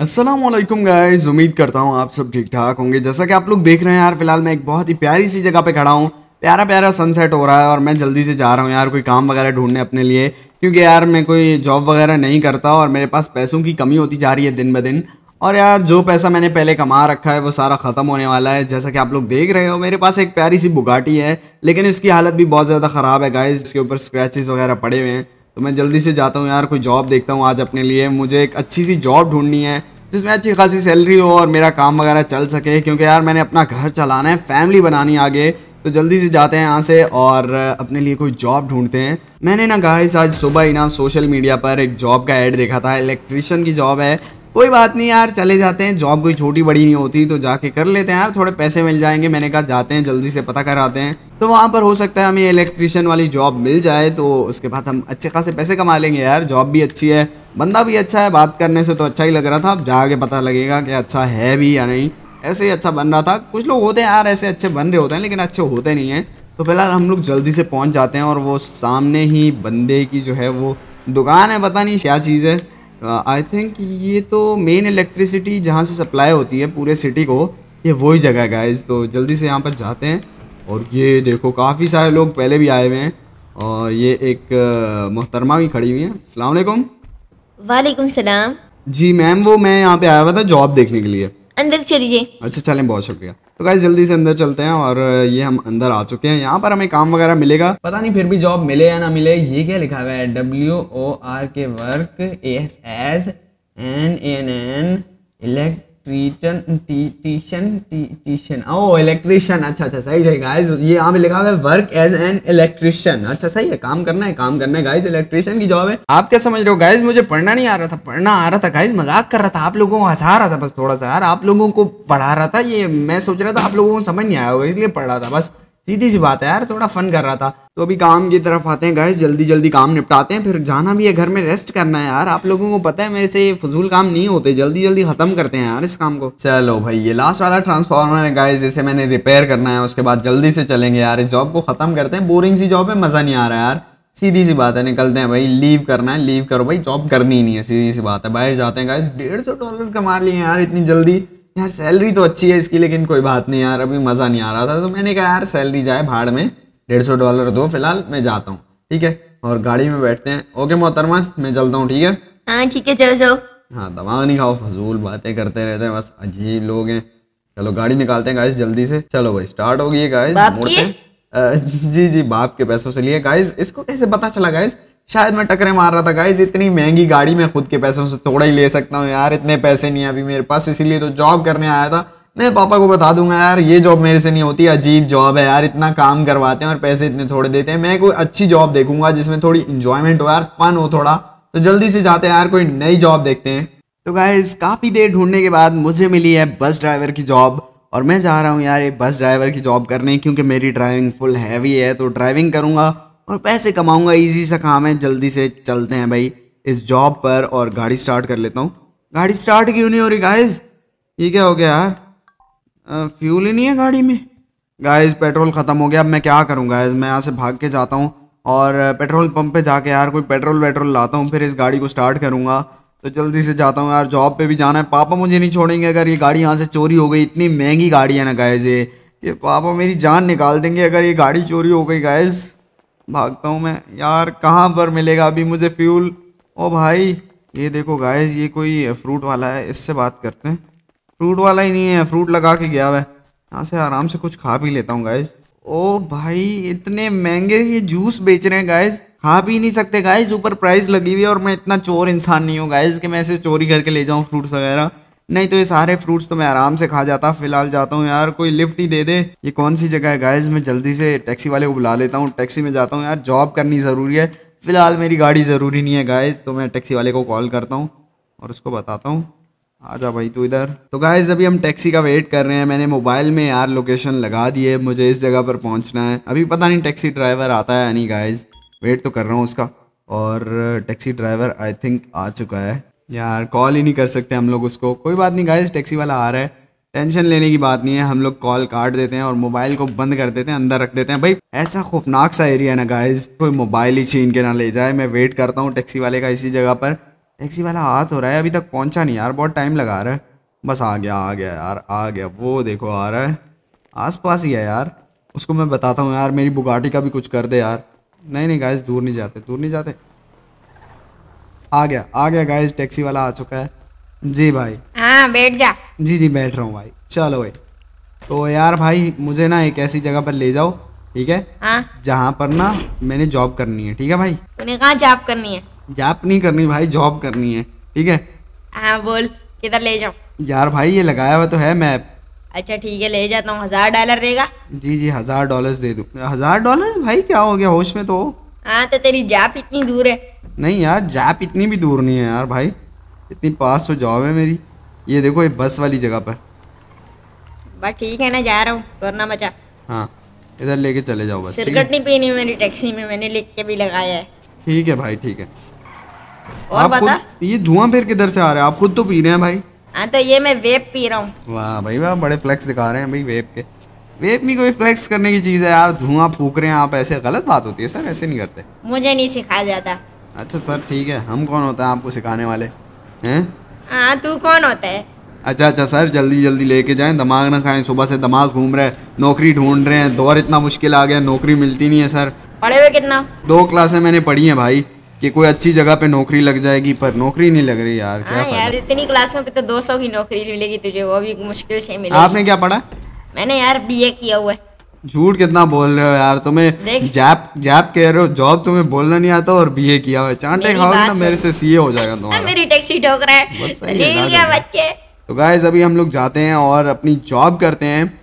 Aslam guys उम्मीद करता हूँ आप सब ठीक ठाक होंगे जैसा कि आप लोग देख रहे हैं यार फिलहाल मैं एक बहुत ही प्यारी सी जगह पे खड़ा हूँ प्यारा प्यारा सनसेट हो रहा है और मैं जल्दी से जा रहा हूँ यार कोई काम वगैरह ढूंढने अपने लिए क्योंकि यार मैं कोई जॉब वगैरह नहीं करता और मेरे पास पैसों की कमी होती जा रही है दिन ब दिन और यार जो पैसा मैंने पहले कमा रखा है वो सारा ख़त्म होने वाला है जैसा कि आप लोग देख रहे हो मेरे पास एक प्यारी सी बुगाटी है लेकिन इसकी हालत भी बहुत ज़्यादा ख़राब है गाइज इसके ऊपर स्क्रैचेज़ वगैरह पड़े हुए हैं तो मैं जल्दी से जाता हूँ यार कोई जॉब देखता हूँ आज अपने लिए मुझे एक अच्छी सी जॉब ढूंढनी है जिसमें अच्छी खासी सैलरी हो और मेरा काम वगैरह चल सके क्योंकि यार मैंने अपना घर चलाना है फैमिली बनानी आगे तो जल्दी से जाते हैं यहाँ से और अपने लिए कोई जॉब ढूंढते हैं मैंने ना इस आज सुबह ही ना सोशल मीडिया पर एक जॉब का ऐड देखा था इलेक्ट्रिशियन की जॉब है कोई बात नहीं यार चले जाते हैं जॉब कोई छोटी बड़ी नहीं होती तो जाके कर लेते हैं यार थोड़े पैसे मिल जाएंगे मैंने कहा जाते हैं जल्दी से पता कराते हैं तो वहाँ पर हो सकता है हमें इलेक्ट्रिशियन वाली जॉब मिल जाए तो उसके बाद हम अच्छे खासे पैसे कमा लेंगे यार जॉब भी अच्छी है बंदा भी अच्छा है बात करने से तो अच्छा ही लग रहा था अब जाके पता लगेगा कि अच्छा है भी या नहीं ऐसे ही अच्छा बन रहा था कुछ लोग होते हैं यार ऐसे अच्छे बन रहे होते हैं लेकिन अच्छे होते नहीं हैं तो फिलहाल हम लोग जल्दी से पहुँच जाते हैं और वो सामने ही बंदे की जो है वो दुकान है पता नहीं क्या चीज़ है आई uh, थिंक ये तो मेन इलेक्ट्रिसिटी जहाँ से सप्लाई होती है पूरे सिटी को ये वही जगह है गाइज तो जल्दी से यहाँ पर जाते हैं और ये देखो काफ़ी सारे लोग पहले भी आए हुए हैं और ये एक मोहतरमा भी खड़ी हुई है सलाम वालेकुम वालेकुम सलाम जी मैम वो मैं यहाँ पे आया हुआ था जॉब देखने के लिए अंदर चलिए अच्छा चलें बहुत शुक्रिया तो गाइस जल्दी से अंदर चलते हैं और ये हम अंदर आ चुके हैं यहाँ पर हमें काम वगैरह मिलेगा पता नहीं फिर भी जॉब मिले या ना मिले ये क्या लिखा हुआ है W O R K work S S N N N इलेक्ट ट्रीटन टीशन टीशन ओ इलेक्ट्रिशियन अच्छा अच्छा सही है गाइस ये यहाँ पे लिखा हुआ है वर्क एज एन इलेक्ट्रिशियन अच्छा सही है काम करना है काम करना है गाइस इलेक्ट्रिशियन की जॉब है आप क्या समझ रहे हो गाइस मुझे पढ़ना नहीं आ रहा था पढ़ना आ रहा था गाइस मजाक कर रहा था आप लोगों को हंसा रहा था बस थोड़ा सा यार आप लोगों को पढ़ा रहा था ये मैं सोच रहा था आप लोगों को समझ नहीं आया होगा इसलिए पढ़ रहा था बस सीधी सी बात है यार थोड़ा फन कर रहा था तो अभी काम की तरफ आते हैं गैस जल्दी जल्दी काम निपटाते हैं फिर जाना भी है घर में रेस्ट करना है यार आप लोगों को पता है मेरे से ये फजूल काम नहीं होते जल्दी जल्दी खत्म करते हैं यार इस काम को चलो भाई ये लास्ट वाला ट्रांसफार्मर है गैस जिसे मैंने रिपेयर करना है उसके बाद जल्दी से चलेंगे यार इस जॉब को खत्म करते हैं बोरिंग सी जॉब है मजा नहीं आ रहा यार सीधी सी बात है निकलते हैं भाई लीव करना है लीव करो भाई जॉब करनी ही नहीं है सीधी सी बात है बाहर जाते हैं गाइस डेढ़ सौ डॉलर कमा लिए यार इतनी जल्दी यार सैलरी तो अच्छी है इसकी लेकिन कोई बात नहीं यार अभी मज़ा नहीं आ रहा था तो मैंने कहा यार सैलरी जाए भाड़ में डेढ़ सौ डॉलर दो फिलहाल मैं जाता हूँ ठीक है और गाड़ी में बैठते हैं ओके मोहतरमा मैं चलता हूँ ठीक है हाँ ठीक है चलो जाओ हाँ दवा नहीं खाओ फजूल बातें करते रहते हैं बस अजीब लोग हैं चलो गाड़ी निकालते हैं गाइस जल्दी से चलो भाई स्टार्ट हो गई है गाइस जी जी बाप के पैसों से लिए गाइस इसको कैसे पता चला गाइस शायद मैं टकरे मार रहा था गाइज इतनी महंगी गाड़ी मैं खुद के पैसों से थोड़ा ही ले सकता हूँ यार इतने पैसे नहीं है अभी मेरे पास इसीलिए तो जॉब करने आया था मैं पापा को बता दूंगा यार ये जॉब मेरे से नहीं होती अजीब जॉब है यार इतना काम करवाते हैं और पैसे इतने थोड़े देते हैं मैं कोई अच्छी जॉब देखूंगा जिसमें थोड़ी इंजॉयमेंट हो यार फन हो थोड़ा तो जल्दी से जाते हैं यार कोई नई जॉब देखते हैं तो गाइज काफ़ी देर ढूंढने के बाद मुझे मिली है बस ड्राइवर की जॉब और मैं जा रहा हूँ यार ये बस ड्राइवर की जॉब करने क्योंकि मेरी ड्राइविंग फुल हैवी है तो ड्राइविंग करूँगा और पैसे कमाऊंगा इजी सा काम है जल्दी से चलते हैं भाई इस जॉब पर और गाड़ी स्टार्ट कर लेता हूँ गाड़ी स्टार्ट क्यों नहीं हो रही गाइस ये क्या हो गया यार फ्यूल ही नहीं है गाड़ी में गाइस पेट्रोल ख़त्म हो गया अब मैं क्या करूँ गाइस मैं यहाँ से भाग के जाता हूँ और पेट्रोल पंप पे जाके यार कोई पेट्रोल वेट्रोल लाता हूँ फिर इस गाड़ी को स्टार्ट करूँगा तो जल्दी से जाता हूँ यार जॉब पे भी जाना है पापा मुझे नहीं छोड़ेंगे अगर ये गाड़ी यहाँ से चोरी हो गई इतनी महंगी गाड़ी है ना गाइज ये कि पापा मेरी जान निकाल देंगे अगर ये गाड़ी चोरी हो गई गाइज़ भागता हूँ मैं यार कहाँ पर मिलेगा अभी मुझे फ्यूल ओ भाई ये देखो गायज ये कोई फ्रूट वाला है इससे बात करते हैं फ्रूट वाला ही नहीं है फ्रूट लगा के गया वह है यहाँ से आराम से कुछ खा भी लेता हूँ गायज ओ भाई इतने महंगे ये जूस बेच रहे हैं गायज खा भी नहीं सकते गायज ऊपर प्राइस लगी हुई है और मैं इतना चोर इंसान नहीं हूँ गायज कि मैं इसे चोरी करके ले जाऊँ फ्रूट्स वगैरह नहीं तो ये सारे फ्रूट्स तो मैं आराम से खा जाता फिलहाल जाता हूँ यार कोई लिफ्ट ही दे दे ये कौन सी जगह है गाइज मैं जल्दी से टैक्सी वाले को बुला लेता हूँ टैक्सी में जाता हूँ यार जॉब करनी ज़रूरी है फिलहाल मेरी गाड़ी ज़रूरी नहीं है गाइज तो मैं टैक्सी वाले को कॉल करता हूँ और उसको बताता हूँ आ जा भाई तू इधर तो गाइज अभी हम टैक्सी का वेट कर रहे हैं मैंने मोबाइल में यार लोकेशन लगा दी है मुझे इस जगह पर पहुंचना है अभी पता नहीं टैक्सी ड्राइवर आता है या नहीं गाइज वेट तो कर रहा हूँ उसका और टैक्सी ड्राइवर आई थिंक आ चुका है यार कॉल ही नहीं कर सकते हम लोग उसको कोई बात नहीं गाइस टैक्सी वाला आ रहा है टेंशन लेने की बात नहीं है हम लोग कॉल काट देते हैं और मोबाइल को बंद कर देते हैं अंदर रख देते हैं भाई ऐसा खौफनाक सा एरिया है ना गाइस कोई मोबाइल ही छीन के ना ले जाए मैं वेट करता हूँ टैक्सी वाले का इसी जगह पर टैक्सी वाला हाथ हो रहा है अभी तक पहुँचा नहीं यार बहुत टाइम लगा रहा है बस आ गया आ गया यार आ गया वो देखो आ रहा है आस ही है यार उसको मैं बताता हूँ यार मेरी बुगाटी का भी कुछ कर दे यार नहीं नहीं गाइस दूर नहीं जाते दूर नहीं जाते आ गया आ गया गाइस टैक्सी वाला आ चुका है जी भाई हाँ बैठ जा जी जी बैठ रहा हूँ भाई चलो भाई तो यार भाई मुझे ना एक ऐसी जगह पर ले जाओ ठीक है हाँ। जहाँ पर ना मैंने जॉब करनी है ठीक है भाई तूने कहा जॉब करनी है जॉब नहीं करनी भाई जॉब करनी है ठीक है हाँ बोल किधर ले जाओ यार भाई ये लगाया हुआ तो है मैप अच्छा ठीक है ले जाता हूँ हजार डॉलर देगा जी जी हजार डॉलर दे दू हजार डॉलर भाई क्या हो गया होश में तो हाँ तो तेरी जाप इतनी दूर है नहीं यार जाप इतनी भी दूर नहीं है यार भाई इतनी पास तो जॉब है मेरी ये देखो ये बस वाली जगह पर बस ठीक है ना जा रहा हूँ वरना मचा हाँ इधर लेके चले जाओ बस सिरकट नहीं पीनी मेरी टैक्सी में मैंने लिख के भी लगाया है ठीक है भाई ठीक है और आप बता ये धुआं फिर किधर से आ रहा है आप खुद तो पी रहे हैं भाई हाँ तो ये मैं वेप पी रहा हूँ वाह भाई वाह बड़े फ्लेक्स दिखा रहे हैं भाई वेप के वेप कोई फ्लेक्स करने की चीज़ है यार धुआं फूक रहे हैं आप ऐसे गलत बात होती है सर ऐसे नहीं करते मुझे नहीं सिखाया जाता अच्छा सर ठीक है हम कौन होता है आपको सिखाने वाले हैं हाँ तू कौन होता है अच्छा अच्छा सर जल्दी जल्दी लेके जाएं दिमाग ना खाएं सुबह से दिमाग घूम रहे हैं नौकरी ढूंढ रहे हैं दौर इतना मुश्किल आ गया नौकरी मिलती नहीं है सर पढ़े हुए कितना दो क्लासें मैंने पढ़ी है भाई कि कोई अच्छी जगह पे नौकरी लग जाएगी पर नौकरी नहीं लग रही यार क्या हाँ यार इतनी क्लासों पे तो 200 की नौकरी मिलेगी तुझे वो भी मुश्किल से मिलेगी आपने क्या पढ़ा मैंने यार बीए किया हुआ है झूठ कितना बोल रहे हो यार तुम्हें जैप जैप कह रहे हो जॉब तुम्हें बोलना नहीं आता और बीए किया हुआ है चांटे खाओ ना मेरे से सीए हो जाएगा तुम्हारा मेरी टैक्सी ठोक रहा है बच्चे तो गाइस अभी हम लोग जाते हैं और अपनी जॉब करते हैं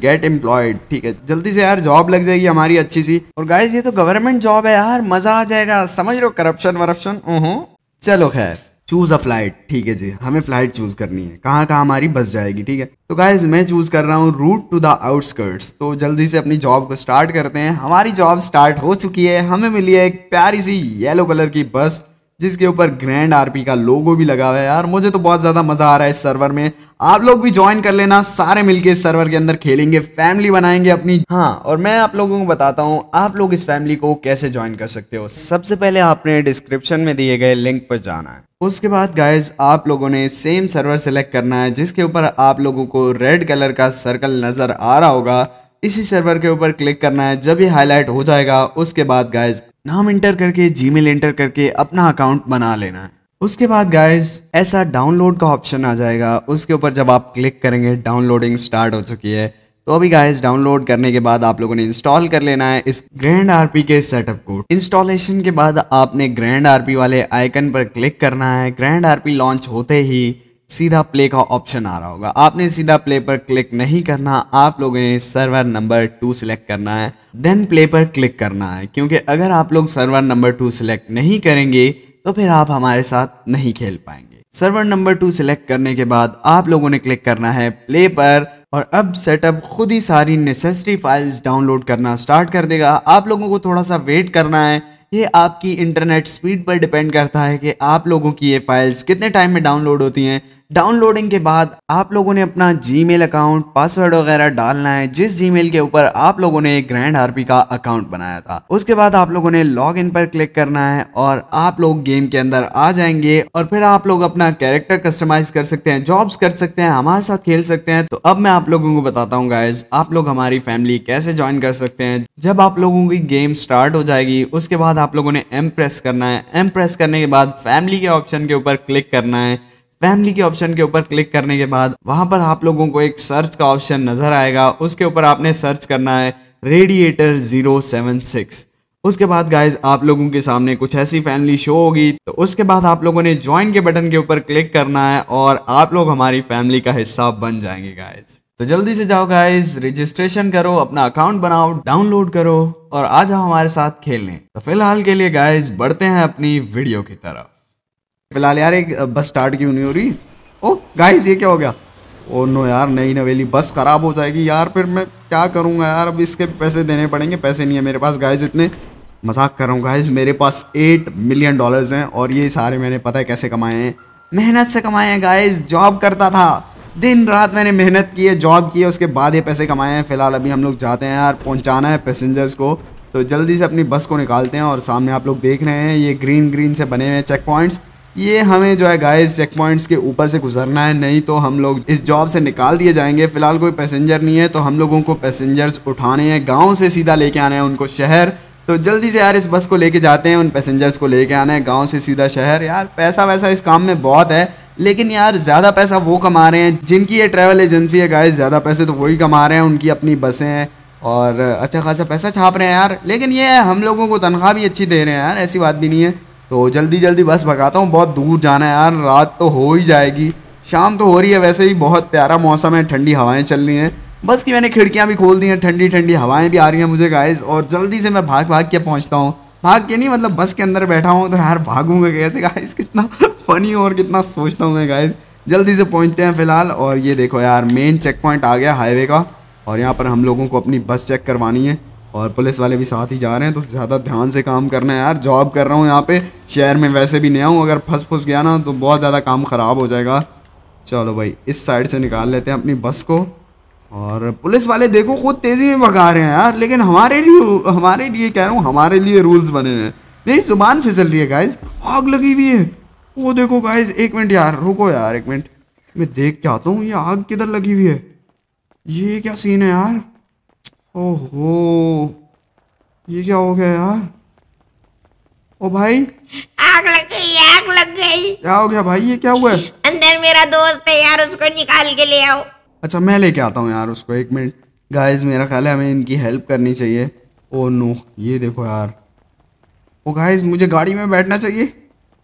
गेट एम्प्लॉयड ठीक है जल्दी से यार जॉब लग जाएगी हमारी अच्छी सी और गाइज ये तो गवर्नमेंट जॉब है यार मजा आ जाएगा समझ रहे हो करप्शन वरप्शन ओहो हम्म। चलो खैर चूज़ अ फ्लाइट ठीक है जी हमें फ्लाइट चूज़ करनी है कहाँ कहाँ हमारी बस जाएगी ठीक है तो गाइज मैं चूज़ कर रहा हूँ रूट टू द आउटस्कर्ट्स तो जल्दी से अपनी जॉब को स्टार्ट करते हैं हमारी जॉब स्टार्ट हो चुकी है हमें मिली है एक प्यारी सी येलो कलर की बस जिसके ऊपर ग्रैंड आरपी का लोगो भी लगा हुआ है यार मुझे तो बहुत ज़्यादा मज़ा आ रहा है इस सर्वर में आप लोग भी ज्वाइन कर लेना सारे मिलके इस सर्वर के अंदर खेलेंगे फैमिली बनाएंगे अपनी हाँ और मैं आप लोगों को बताता हूँ आप लोग इस फैमिली को कैसे ज्वाइन कर सकते हो सबसे पहले आपने डिस्क्रिप्शन में दिए गए लिंक पर जाना है उसके बाद गाइज आप लोगों ने सेम सर्वर सेलेक्ट करना है जिसके ऊपर आप लोगों को रेड कलर का सर्कल नज़र आ रहा होगा इसी सर्वर के ऊपर क्लिक करना है जब ये हाईलाइट हो जाएगा उसके बाद गाइज नाम इंटर करके जीमेल इंटर करके अपना अकाउंट बना लेना है उसके बाद गाइज ऐसा डाउनलोड का ऑप्शन आ जाएगा उसके ऊपर जब आप क्लिक करेंगे डाउनलोडिंग स्टार्ट हो चुकी है तो अभी गाइज डाउनलोड करने के बाद आप लोगों ने इंस्टॉल कर लेना है इस ग्रैंड आरपी के सेटअप को इंस्टॉलेशन के बाद आपने ग्रैंड आरपी वाले आइकन पर क्लिक करना है ग्रैंड आरपी लॉन्च होते ही सीधा प्ले का ऑप्शन आ रहा होगा आपने सीधा प्ले पर क्लिक नहीं करना आप लोगों ने सर्वर नंबर टू सिलेक्ट करना है देन प्ले पर क्लिक करना है क्योंकि अगर आप लोग सर्वर नंबर टू सिलेक्ट नहीं करेंगे तो फिर आप हमारे साथ नहीं खेल पाएंगे सर्वर नंबर टू सिलेक्ट करने के बाद आप लोगों ने क्लिक करना है प्ले पर और अब सेटअप खुद ही सारी नेसेसरी फाइल्स डाउनलोड करना स्टार्ट कर देगा आप लोगों को थोड़ा सा वेट करना है ये आपकी इंटरनेट स्पीड पर डिपेंड करता है कि आप लोगों की ये फाइल्स कितने टाइम में डाउनलोड होती हैं डाउनलोडिंग के बाद आप लोगों ने अपना जीमेल अकाउंट पासवर्ड वगैरह डालना है जिस जीमेल के ऊपर आप लोगों ने ग्रैंड आरपी का अकाउंट बनाया था उसके बाद आप लोगों ने लॉग इन पर क्लिक करना है और आप लोग गेम के अंदर आ जाएंगे और फिर आप लोग अपना कैरेक्टर कस्टमाइज कर सकते हैं जॉब्स कर सकते हैं हमारे साथ खेल सकते हैं तो अब मैं आप लोगों को बताता हूँ गाइज आप लोग हमारी फैमिली कैसे ज्वाइन कर सकते हैं जब आप लोगों की गेम स्टार्ट हो जाएगी उसके बाद आप लोगों ने एम प्रेस करना है एम प्रेस करने के बाद फैमिली के ऑप्शन के ऊपर क्लिक करना है फैमिली के ऑप्शन के ऊपर क्लिक करने के बाद वहां पर आप लोगों को एक सर्च का ऑप्शन नजर आएगा उसके ऊपर आपने सर्च करना है रेडिएटर जीरो सेवन सिक्स उसके बाद गाइज आप लोगों के सामने कुछ ऐसी फैमिली शो होगी तो उसके बाद आप लोगों ने ज्वाइन के बटन के ऊपर क्लिक करना है और आप लोग हमारी फैमिली का हिस्सा बन जाएंगे गाइज तो जल्दी से जाओ गाइज रजिस्ट्रेशन करो अपना अकाउंट बनाओ डाउनलोड करो और आ जाओ हमारे साथ खेलने तो फिलहाल के लिए गाइज बढ़ते हैं अपनी वीडियो की तरफ फिलहाल यार एक बस स्टार्ट क्यों नहीं हो रही ओ गाइस ये क्या हो गया ओ नो यार नई नवेली बस ख़राब हो जाएगी यार फिर मैं क्या करूँगा यार अब इसके पैसे देने पड़ेंगे पैसे नहीं है मेरे पास गाइस इतने मजाक कर रहा हूँ गाइस मेरे पास एट मिलियन डॉलर्स हैं और ये सारे मैंने पता है कैसे कमाए हैं मेहनत से कमाए हैं गाइज जॉब करता था दिन रात मैंने मेहनत की है जॉब की है उसके बाद ये पैसे कमाए हैं फिलहाल अभी हम लोग जाते हैं यार पहुंचाना है पैसेंजर्स को तो जल्दी से अपनी बस को निकालते हैं और सामने आप लोग देख रहे हैं ये ग्रीन ग्रीन से बने हुए चेक पॉइंट्स ये हमें जो है गाइस चेक पॉइंट्स के ऊपर से गुजरना है नहीं तो हम लोग इस जॉब से निकाल दिए जाएंगे फिलहाल कोई पैसेंजर नहीं है तो हम लोगों को पैसेंजर्स उठाने हैं गाँव से सीधा लेके आना है उनको शहर तो जल्दी से यार इस बस को लेके जाते हैं उन पैसेंजर्स को लेके आना है गाँव से सीधा शहर यार पैसा वैसा इस काम में बहुत है लेकिन यार ज़्यादा पैसा वो कमा रहे हैं जिनकी ये ट्रैवल एजेंसी है गाइस ज़्यादा पैसे तो वही कमा रहे हैं उनकी अपनी बसें हैं और अच्छा खासा पैसा छाप रहे हैं यार लेकिन ये है हम लोगों को तनख्वाह भी अच्छी दे रहे हैं यार ऐसी बात भी नहीं है तो जल्दी जल्दी बस भगाता हूँ बहुत दूर जाना है यार रात तो हो ही जाएगी शाम तो हो रही है वैसे ही बहुत प्यारा मौसम है ठंडी हवाएं चल रही हैं बस की मैंने खिड़कियाँ भी खोल दी हैं ठंडी ठंडी हवाएं भी आ रही हैं मुझे गाइस और जल्दी से मैं भाग भाग के पहुँचता हूँ भाग के नहीं मतलब बस के अंदर बैठा हूँ तो यार भागूंगा कैसे गाइस कितना फनी और कितना सोचता हूँ मैं गाइस जल्दी से पहुँचते हैं फिलहाल और ये देखो यार मेन चेक पॉइंट आ गया हाईवे का और यहाँ पर हम लोगों को अपनी बस चेक करवानी है और पुलिस वाले भी साथ ही जा रहे हैं तो ज़्यादा ध्यान से काम करना है यार जॉब कर रहा हूँ यहाँ पे शहर में वैसे भी नया हूँ अगर फंस फंस गया ना तो बहुत ज़्यादा काम ख़राब हो जाएगा चलो भाई इस साइड से निकाल लेते हैं अपनी बस को और पुलिस वाले देखो खुद तेज़ी में भगा रहे हैं यार लेकिन हमारे लिए हमारे लिए कह रहा हूँ हमारे लिए रूल्स बने हुए हैं मेरी ज़ुबान फिसल रही है गाइज आग लगी हुई है वो देखो गाइज एक मिनट यार रुको यार एक मिनट मैं देख के आता हूँ ये आग किधर लगी हुई है ये क्या सीन है यार ओहो ये क्या हो गया यार ओ भाई आग लग गई आग लग गई क्या हो गया भाई ये क्या हुआ अंदर मेरा दोस्त है यार उसको निकाल के ले आओ अच्छा मैं लेके आता हूँ यार उसको एक मिनट गाइस मेरा ख्याल है हमें इनकी हेल्प करनी चाहिए ओ नो ये देखो यार ओ गाइस मुझे गाड़ी में बैठना चाहिए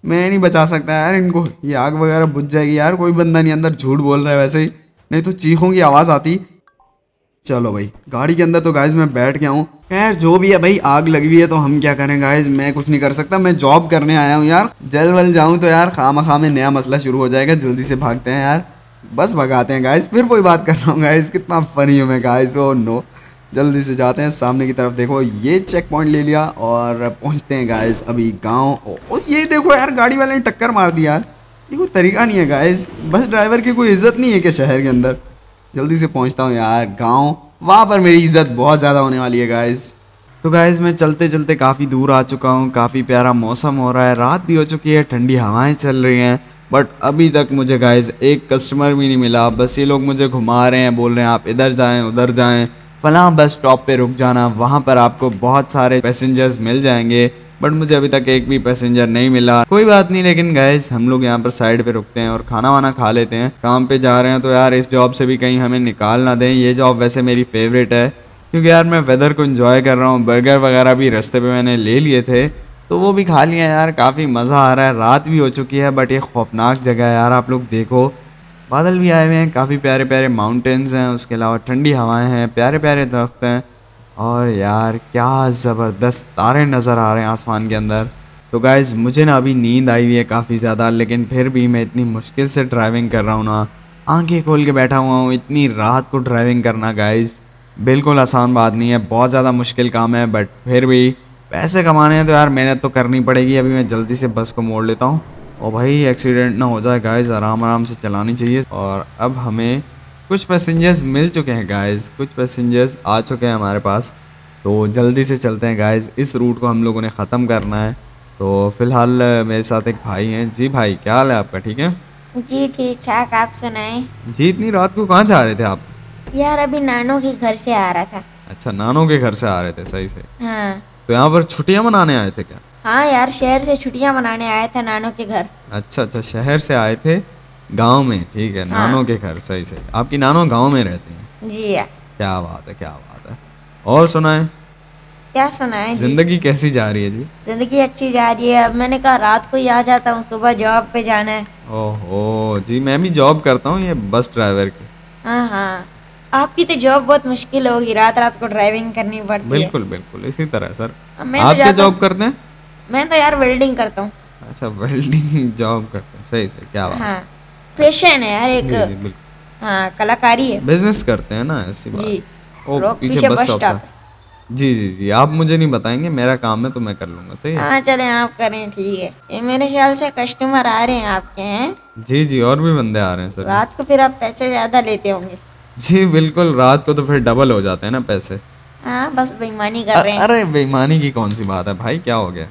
मैं नहीं बचा सकता यार इनको ये आग वगैरह बुझ जाएगी यार कोई बंदा नहीं अंदर झूठ बोल रहा है वैसे ही नहीं तो चीखों की आवाज़ आती चलो भाई गाड़ी के अंदर तो गाइज मैं बैठ गया हूँ खैर जो भी है भाई आग लगी हुई है तो हम क्या करें गाइज मैं कुछ नहीं कर सकता मैं जॉब करने आया हूँ यार जल वल जाऊँ तो यार खामा खामे नया मसला शुरू हो जाएगा जल्दी से भागते हैं यार बस भगाते हैं गाइज फिर कोई बात कर रहा हूँ गाइज कितना फनी हूँ मैं गाइज ओ नो जल्दी से जाते हैं सामने की तरफ देखो ये चेक पॉइंट ले लिया और पहुँचते हैं गाइज अभी गाँव और ये देखो यार गाड़ी वाले ने टक्कर मार दी यार ये कोई तरीका नहीं है गाइज बस ड्राइवर की कोई इज्जत नहीं है क्या शहर के अंदर जल्दी से पहुंचता हूँ यार गांव वहाँ पर मेरी इज्जत बहुत ज़्यादा होने वाली है गाइज तो गाइज मैं चलते चलते काफ़ी दूर आ चुका हूँ काफ़ी प्यारा मौसम हो रहा है रात भी हो चुकी है ठंडी हवाएं चल रही हैं बट अभी तक मुझे गाइज एक कस्टमर भी नहीं मिला बस ये लोग मुझे घुमा रहे हैं बोल रहे हैं आप इधर जाएँ उधर जाएँ फलां बस स्टॉप पे रुक जाना वहाँ पर आपको बहुत सारे पैसेंजर्स मिल जाएंगे बट मुझे अभी तक एक भी पैसेंजर नहीं मिला कोई बात नहीं लेकिन गैस हम लोग यहाँ पर साइड पे रुकते हैं और खाना वाना खा लेते हैं काम पे जा रहे हैं तो यार इस जॉब से भी कहीं हमें निकाल ना दें ये जॉब वैसे मेरी फेवरेट है क्योंकि यार मैं वेदर को इन्जॉय कर रहा हूँ बर्गर वगैरह भी रस्ते पर मैंने ले लिए थे तो वो भी खा लिया यार काफ़ी मज़ा आ रहा है रात भी हो चुकी है बट ये खौफनाक जगह है यार आप लोग देखो बादल भी आए हुए हैं काफ़ी प्यारे प्यारे माउंटेन्स हैं उसके अलावा ठंडी हवाएं हैं प्यारे प्यारे दरख्त हैं और यार क्या ज़बरदस्त तारे नज़र आ रहे हैं आसमान के अंदर तो गाइज़ मुझे ना अभी नींद आई हुई है काफ़ी ज़्यादा लेकिन फिर भी मैं इतनी मुश्किल से ड्राइविंग कर रहा हूँ ना आंखें खोल के बैठा हुआ हूँ इतनी रात को ड्राइविंग करना गाइज़ बिल्कुल आसान बात नहीं है बहुत ज़्यादा मुश्किल काम है बट फिर भी पैसे कमाने हैं तो यार मेहनत तो करनी पड़ेगी अभी मैं जल्दी से बस को मोड़ लेता हूँ और भाई एक्सीडेंट ना हो जाए गाइज़ आराम आराम से चलानी चाहिए और अब हमें कुछ पैसेंजर्स मिल चुके हैं गाइस कुछ पैसेंजर्स आ चुके हैं हमारे पास तो जल्दी से चलते हैं गाइस इस रूट को हम लोगों ने ख़त्म करना है तो फिलहाल मेरे साथ एक भाई हैं जी भाई क्या हाल है आपका ठीक है जी ठीक ठाक आप सुनाए जी इतनी रात को कहाँ जा रहे थे आप यार अभी नानो के घर से आ रहा था अच्छा नानो के घर से आ रहे थे सही से हाँ। तो यहाँ पर छुट्टियाँ मनाने आए थे क्या हाँ यार शहर से छुट्टियाँ मनाने आया था नानो के घर अच्छा अच्छा शहर से आए थे गांव में ठीक है हाँ। नानों के घर सही सही आपकी नानो गांव में रहते हैं जी क्या बात है क्या बात है और सुनाए क्या सुनाए जिंदगी कैसी जा रही है जी जिंदगी अच्छी जा रही है मैंने कहा रात को ही आ जाता हूँ सुबह जॉब पे जाना है ओहो जी मैं भी जॉब करता हूँ ये बस ड्राइवर की हाँ हाँ आपकी तो जॉब बहुत मुश्किल होगी रात रात को ड्राइविंग करनी पड़ती बिल्कुल है। बिल्कुल इसी तरह सर तो आप क्या जॉब करते हैं मैं तो यार वेल्डिंग करता हूँ अच्छा वेल्डिंग जॉब करते हैं सही सही क्या बात हाँ। पेशन है यार एक हाँ कलाकारी है बिजनेस करते हैं ना ऐसी बात जी ओ, पीछे, पीछे बस स्टॉप जी जी जी आप मुझे नहीं बताएंगे मेरा काम है तो मैं कर लूंगा सही हाँ चले आप करें ठीक है ये मेरे ख्याल से कस्टमर आ रहे हैं आपके हैं जी जी और भी बंदे आ रहे हैं सर रात को फिर आप पैसे ज्यादा लेते होंगे जी बिल्कुल रात को तो फिर डबल हो जाते हैं ना पैसे हाँ बस बेईमानी कर रहे हैं अरे बेईमानी की कौन सी बात है भाई क्या हो गया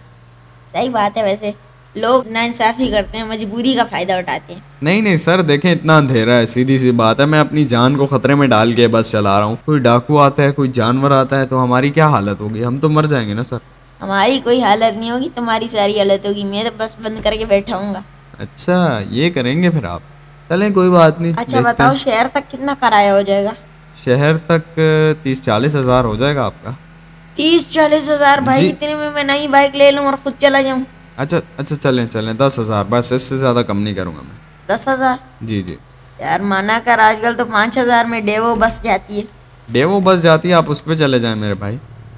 सही बात है वैसे लोग ना इंसाफी करते हैं मजबूरी का फ़ायदा उठाते हैं नहीं नहीं सर देखें इतना अंधेरा है सीधी सी बात है मैं अपनी जान को खतरे में डाल के बस चला रहा हूँ कोई डाकू आता है कोई जानवर आता है तो हमारी क्या हालत होगी हम तो मर जाएंगे ना सर हमारी कोई हालत नहीं होगी तुम्हारी सारी हालत होगी मैं तो बस बंद करके बैठाऊंगा अच्छा ये करेंगे फिर आप चले कोई बात नहीं अच्छा बताओ शहर तक कितना किराया हो जाएगा शहर तक तीस चालीस हजार हो जाएगा आपका तीस चालीस हजार भाई इतने में मैं नई बाइक ले लूँ और खुद चला जाऊँ अच्छा अच्छा चलें चलें दस हज़ार बस इससे ज़्यादा कम नहीं करूँगा मैं दस हज़ार जी जी यार माना कर आजकल तो पाँच हज़ार में डेवो बस जाती है डेवो बस जाती है आप उस पर चले जाएं मेरे भाई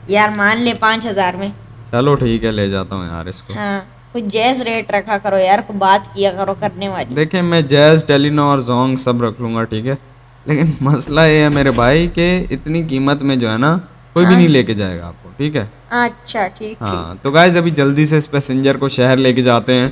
यार मान ले पाँच हज़ार में चलो ठीक है ले जाता हूँ यार इसको हाँ कुछ जैज रेट रखा करो यार को बात किया करो करने वाली देखिए मैं जैज टेलिनो और जोंग सब रख लूँगा ठीक है लेकिन मसला ये है मेरे भाई के इतनी कीमत में जो है ना कोई हाँ? भी नहीं लेके जाएगा आप ठीक है अच्छा ठीक हाँ तो गाइज अभी जल्दी से इस पैसेंजर को शहर लेके जाते हैं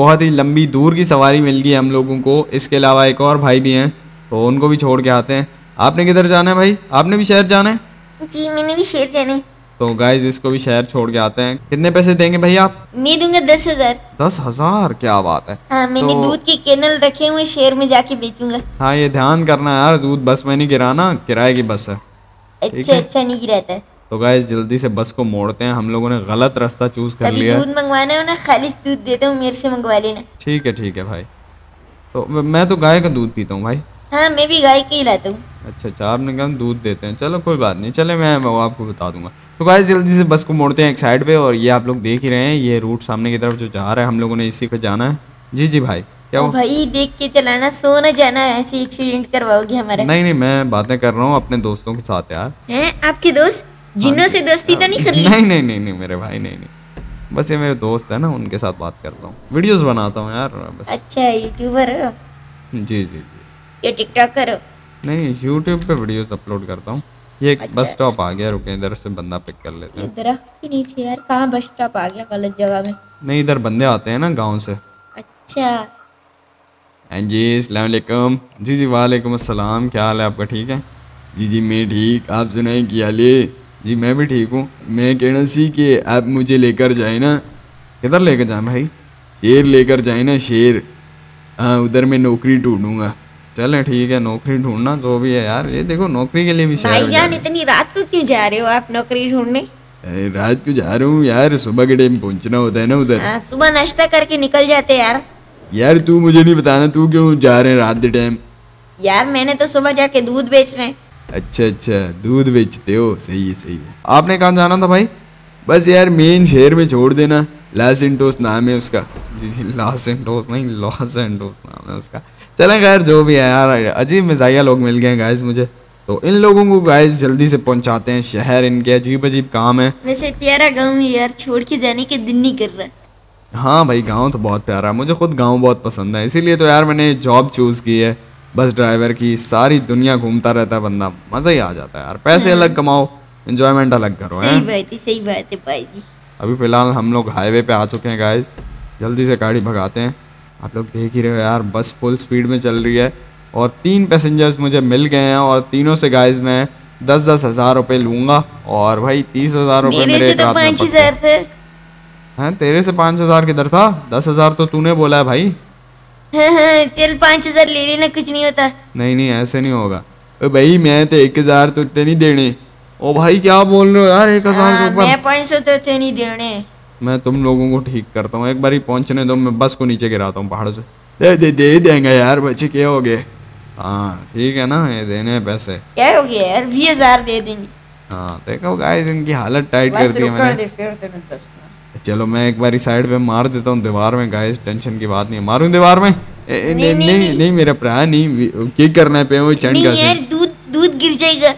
बहुत ही लंबी दूर की सवारी मिल गई हम लोगों को इसके अलावा एक और भाई भी हैं तो उनको भी छोड़ के आते हैं आपने किधर जाना है भाई आपने भी शहर जाना है जी मैंने भी शहर जाना है तो गाइज इसको भी शहर छोड़ के आते हैं कितने पैसे देंगे भाई आप मैं दूंगा दस हजार दस हजार क्या बात है हाँ, मैंने तो... दूध के केनल रखे हुए शहर में जाके बेचूंगा हाँ ये ध्यान करना यार दूध बस में नहीं गिराना किराए की बस है अच्छा अच्छा नहीं गिराता है तो गाय जल्दी से बस को मोड़ते हैं हम लोगों ने गलत रास्ता चूज कर लिया दूध मंगवाना है ना खालिश दूध देता हूँ मेरे से मंगवा लेना ठीक है ठीक है भाई तो मैं तो गाय का दूध पीता हूँ भाई हाँ मैं भी गाय के ही लाता हूँ अच्छा अच्छा आपने कहा दूध देते हैं चलो कोई बात नहीं चले मैं वो आपको बता दूंगा तो गाय जल्दी से बस को मोड़ते हैं एक साइड पे और ये आप लोग देख ही रहे हैं ये रूट सामने की तरफ जो जा रहा है हम लोगों ने इसी पे जाना है जी जी भाई क्या भाई देख के चलाना सो ना जाना ऐसे एक्सीडेंट करवाओगे हमारे नहीं नहीं मैं बातें कर रहा हूँ अपने दोस्तों के साथ यार हैं आपके दोस्त जिन्ना हाँ से दोस्ती तो नहीं हाँ करी नहीं नहीं नहीं नहीं मेरे भाई नहीं नहीं बस ये मेरे दोस्त है ना उनके साथ बात करता हूँ वीडियोस बनाता हूँ यार बस अच्छा यूट्यूबर हो जी जी जी ये टिकटॉक करो नहीं यूट्यूब पे वीडियोस अपलोड करता हूँ ये अच्छा, बस स्टॉप आ गया रुके इधर से बंदा पिक कर लेते हैं दरख्त के नीचे यार कहाँ बस स्टॉप आ गया गलत जगह में नहीं इधर बंदे आते हैं ना गांव से अच्छा हाँ जी अलैक्म जी जी वालेकुम अस्सलाम क्या हाल है आपका ठीक है जी जी मैं ठीक आप सुनाए क्या हाल है जी मैं भी ठीक हूँ मैं कहना सी कि आप मुझे लेकर जाए ना किधर लेकर जाए भाई शेर लेकर जाए ना शेर हाँ उधर मैं नौकरी ढूंढूंगा चले ठीक है नौकरी ढूंढना जो भी है यार ये देखो नौकरी के लिए भी भाई जान इतनी रात को क्यों जा रहे हो आप नौकरी ढूंढने रात को जा रहा हूँ यार सुबह के टाइम पहुँचना होता है ना उधर हाँ, सुबह नाश्ता करके निकल जाते यार यार तू मुझे नहीं बताना तू क्यों जा रहे रात के टाइम यार मैंने तो सुबह जाके दूध बेच रहे हैं अच्छा अच्छा दूध बेचते हो सही है सही है आपने कहाँ जाना था भाई बस यार मेन शहर में छोड़ देना लॉस एंटोस नाम है उसका जी जी लॉस एंटोस नहीं लॉस एंटोस नाम है उसका चलें खैर जो भी है यार अजीब मिजाइया लोग मिल गए गाइस मुझे तो इन लोगों को गाइस जल्दी से पहुंचाते हैं शहर इनके अजीब अजीब काम है वैसे प्यारा गांव है यार छोड़ के जाने के दिन नहीं कर रहा हाँ भाई गाँव तो बहुत प्यारा है मुझे खुद गाँव बहुत पसंद है इसीलिए तो यार मैंने जॉब चूज़ की है बस ड्राइवर की सारी दुनिया घूमता रहता है बंदा मज़ा ही आ जाता है यार पैसे हाँ। अलग हम्म। कमाओ इन्जॉयमेंट अलग करो सही बात है सही बात है भाई जी अभी फ़िलहाल हम लोग हाईवे पे आ चुके हैं गाइस जल्दी से गाड़ी भगाते हैं आप लोग देख ही रहे हो यार बस फुल स्पीड में चल रही है और तीन पैसेंजर्स मुझे मिल गए हैं और तीनों से गाइस मैं दस दस हज़ार रुपये लूंगा और भाई तीस हज़ार रुपये मेरे, से तो पाँच हज़ार थे हैं तेरे से पाँच हज़ार किधर था दस हज़ार तो तूने बोला है भाई चल पाँच हजार ले लेना कुछ नहीं होता नहीं नहीं ऐसे नहीं होगा भाई मैं तो एक हजार तो इतने नहीं देने ओ भाई क्या बोल रहे हो यार एक हजार हाँ, मैं पाँच सौ तो इतने नहीं देने मैं तुम लोगों को ठीक करता हूँ एक बार ही पहुँचने दो मैं बस को नीचे गिराता हूँ पहाड़ से दे दे दे देंगे यार बच्चे क्या हो गए हाँ ठीक है ना ये देने पैसे क्या हो गया यार बीस हजार दे देंगे हाँ देखो गाइस इनकी हालत टाइट कर दी मैंने तो चलो मैं एक बार साइड पे मार देता हूँ दीवार में गाइस टेंशन की बात नहीं मारूं दीवार में ए, नहीं, नहीं, नहीं, नहीं, नहीं मेरा प्राण नहीं क्या करना है पे वो चंड का यार दूध दूध गिर जाएगा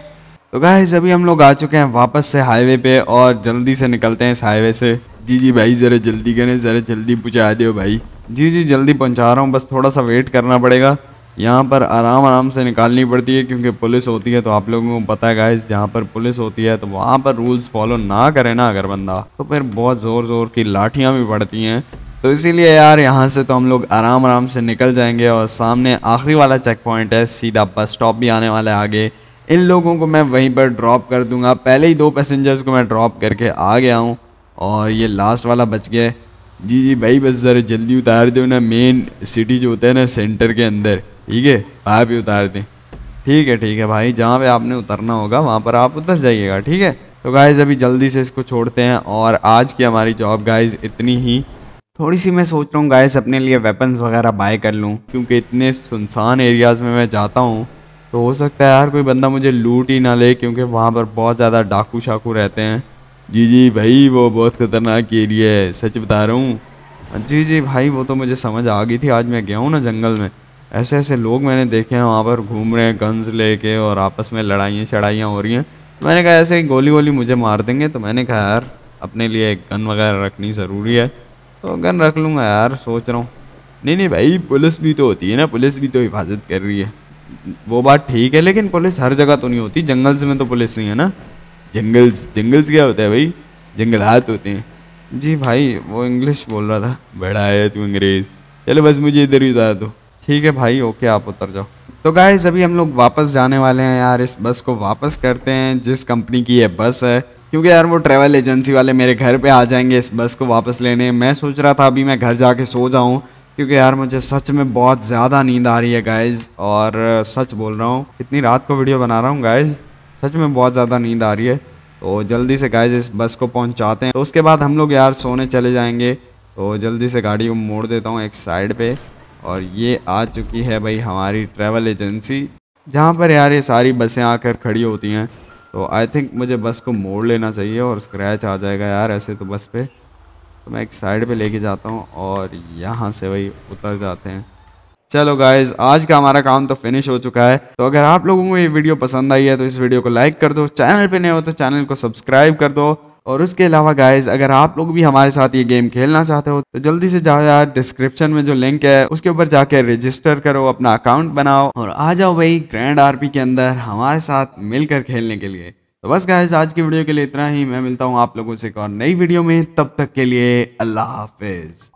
तो गाइस अभी हम लोग आ चुके हैं वापस से हाईवे पे और जल्दी से निकलते हैं इस हाईवे से जी जी भाई ज़रा जल्दी करें ज़रा जल्दी पहुँचा दो भाई जी जी जल्दी पहुँचा रहा हूँ बस थोड़ा सा वेट करना पड़ेगा यहाँ पर आराम आराम से निकालनी पड़ती है क्योंकि पुलिस होती है तो आप लोगों को पता है गाइस जहाँ पर पुलिस होती है तो वहाँ पर रूल्स फॉलो ना करे ना अगर बंदा तो फिर बहुत ज़ोर ज़ोर की लाठियाँ भी पड़ती हैं तो इसीलिए यार यहाँ से तो हम लोग आराम आराम से निकल जाएंगे और सामने आखिरी वाला चेक पॉइंट है सीधा बस स्टॉप भी आने वाला है आगे इन लोगों को मैं वहीं पर ड्रॉप कर दूंगा पहले ही दो पैसेंजर्स को मैं ड्रॉप करके आ गया हूँ और ये लास्ट वाला बच गया जी जी भाई बस ज़रा जल्दी उतार दो ना मेन सिटी जो होता है ना सेंटर के अंदर ठीक है आप ही उतार दें ठीक है ठीक है भाई जहाँ पे आपने उतरना होगा वहाँ पर आप उतर जाइएगा ठीक है तो गाइज़ अभी जल्दी से इसको छोड़ते हैं और आज की हमारी जॉब गाइज़ इतनी ही थोड़ी सी मैं सोच रहा हूँ गाइज अपने लिए वेपन्स वगैरह बाय कर लूँ क्योंकि इतने सुनसान एरियाज़ में मैं जाता हूँ तो हो सकता है यार कोई बंदा मुझे लूट ही ना ले क्योंकि वहाँ पर बहुत ज़्यादा डाकू शाकू रहते हैं जी जी भाई वो बहुत ख़तरनाक एरिया है सच बता रहा हूँ हाँ, जी जी भाई वो तो मुझे समझ आ गई थी आज मैं गया हूँ ना जंगल में ऐसे ऐसे लोग मैंने देखे हैं वहाँ पर घूम रहे हैं गन्स लेके और आपस में लड़ाइयाँ शड़ाइयाँ हो रही हैं तो मैंने कहा ऐसे ही गोली गोली मुझे मार देंगे तो मैंने कहा यार अपने लिए एक गन वगैरह रखनी ज़रूरी है तो गन रख लूँगा यार सोच रहा हूँ नहीं नहीं भाई पुलिस भी तो होती है ना पुलिस भी तो हिफाजत कर रही है वो बात ठीक है लेकिन पुलिस हर जगह तो नहीं होती जंगल्स में तो पुलिस नहीं है ना जंगल्स जंगल्स क्या होता है भाई जंगलात होते हैं जी भाई वो इंग्लिश बोल रहा था बड़ा है तू अंग्रेज़ चलो बस मुझे इधर ही उतार दो ठीक है भाई ओके आप उतर जाओ तो गाय अभी हम लोग वापस जाने वाले हैं यार इस बस को वापस करते हैं जिस कंपनी की ये बस है क्योंकि यार वो ट्रैवल एजेंसी वाले मेरे घर पे आ जाएंगे इस बस को वापस लेने मैं सोच रहा था अभी मैं घर जाके सो जाऊँ क्योंकि यार मुझे सच में बहुत ज़्यादा नींद आ रही है गाइज और सच बोल रहा हूँ इतनी रात को वीडियो बना रहा हूँ गाइज सच में बहुत ज़्यादा नींद आ रही है तो जल्दी से गाइज इस बस को पहुँचाते हैं तो उसके बाद हम लोग यार सोने चले जाएँगे तो जल्दी से गाड़ी को मोड़ देता हूँ एक साइड पर और ये आ चुकी है भाई हमारी ट्रैवल एजेंसी जहाँ पर यार ये सारी बसें आकर खड़ी होती हैं तो आई थिंक मुझे बस को मोड़ लेना चाहिए और स्क्रैच आ जाएगा यार ऐसे तो बस पे तो मैं एक साइड पे लेके जाता हूँ और यहाँ से भाई उतर जाते हैं चलो गाइज आज का हमारा काम तो फिनिश हो चुका है तो अगर आप लोगों को ये वीडियो पसंद आई है तो इस वीडियो को लाइक कर दो चैनल पर नहीं हो तो चैनल को सब्सक्राइब कर दो और उसके अलावा गाइज अगर आप लोग भी हमारे साथ ये गेम खेलना चाहते हो तो जल्दी से जाओ यार डिस्क्रिप्शन में जो लिंक है उसके ऊपर जाके रजिस्टर करो अपना अकाउंट बनाओ और आ जाओ भाई ग्रैंड आरपी के अंदर हमारे साथ मिलकर खेलने के लिए तो बस गाइज आज की वीडियो के लिए इतना ही मैं मिलता हूँ आप लोगों से एक और नई वीडियो में तब तक के लिए अल्लाह हाफिज़